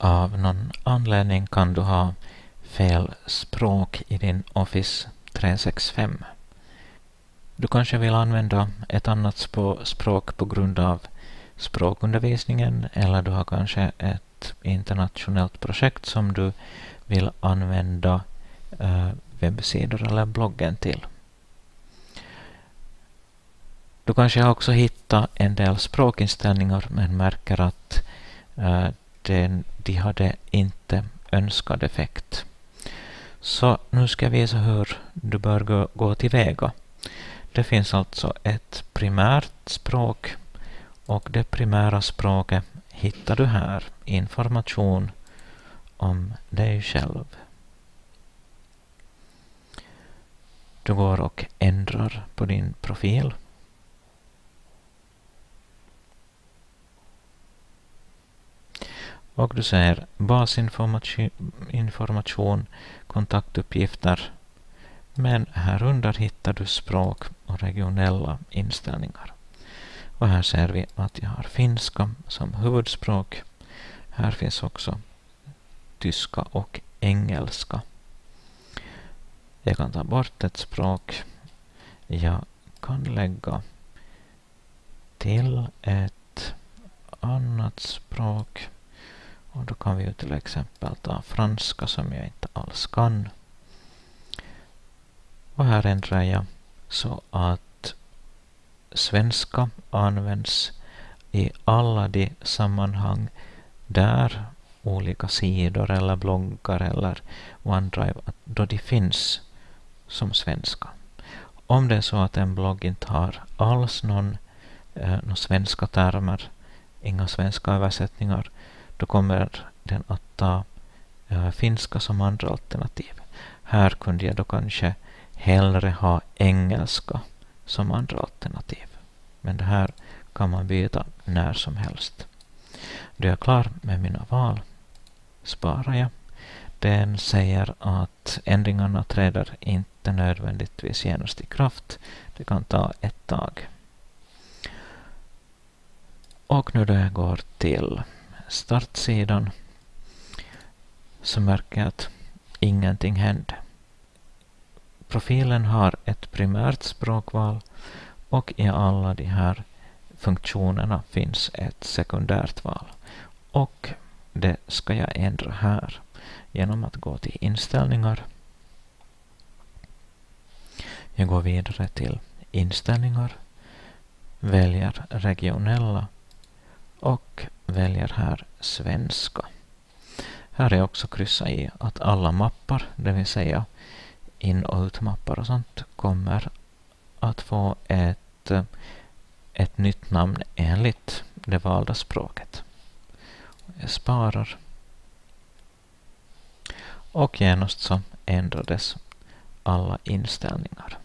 Av någon anledning kan du ha fel språk i din Office 365. Du kanske vill använda ett annat språk på grund av språkundervisningen eller du har kanske ett internationellt projekt som du vill använda eh, webbsidor eller bloggen till. Du kanske också hittat en del språkinställningar men märker att eh, den, de hade inte önskad effekt. Så nu ska jag visa hur du bör gå, gå tillväga. Det finns alltså ett primärt språk och det primära språket hittar du här, information om dig själv. Du går och ändrar på din profil Och du säger basinformation, kontaktuppgifter. Men här under hittar du språk och regionella inställningar. Och här ser vi att jag har finska som huvudspråk. Här finns också tyska och engelska. Jag kan ta bort ett språk. Jag kan lägga till ett annat språk. Och då kan vi ju till exempel ta franska som jag inte alls kan. Och här ändrar jag så att svenska används i alla de sammanhang där olika sidor eller bloggar eller OneDrive, då de finns som svenska. Om det är så att en blogg inte har alls någon, eh, någon svenska termer, inga svenska översättningar, då kommer den att ta äh, eh, finska som andra alternativ. Här kunde jag då kanske hellre ha engelska som andra alternativ. Men det här kan man byta när som helst. Då jag är klar med mina val sparar jag. Den säger att ändringarna träder inte nödvändigtvis genast i kraft. Det kan ta ett tag. Och nu då jag går till startsidan så märker jag att ingenting hände. Profilen har ett primärt språkval och i alla de här funktionerna finns ett sekundärt val. Och det ska jag ändra här genom att gå till inställningar. Jag går vidare till inställningar, väljer regionella och väljer här svenska. Här är också kryssa i att alla mappar, det vill säga in och utmappar och sånt, kommer att få ett, ett nytt namn enligt det valda språket. Jag sparar. Och genast så ändrades alla inställningar.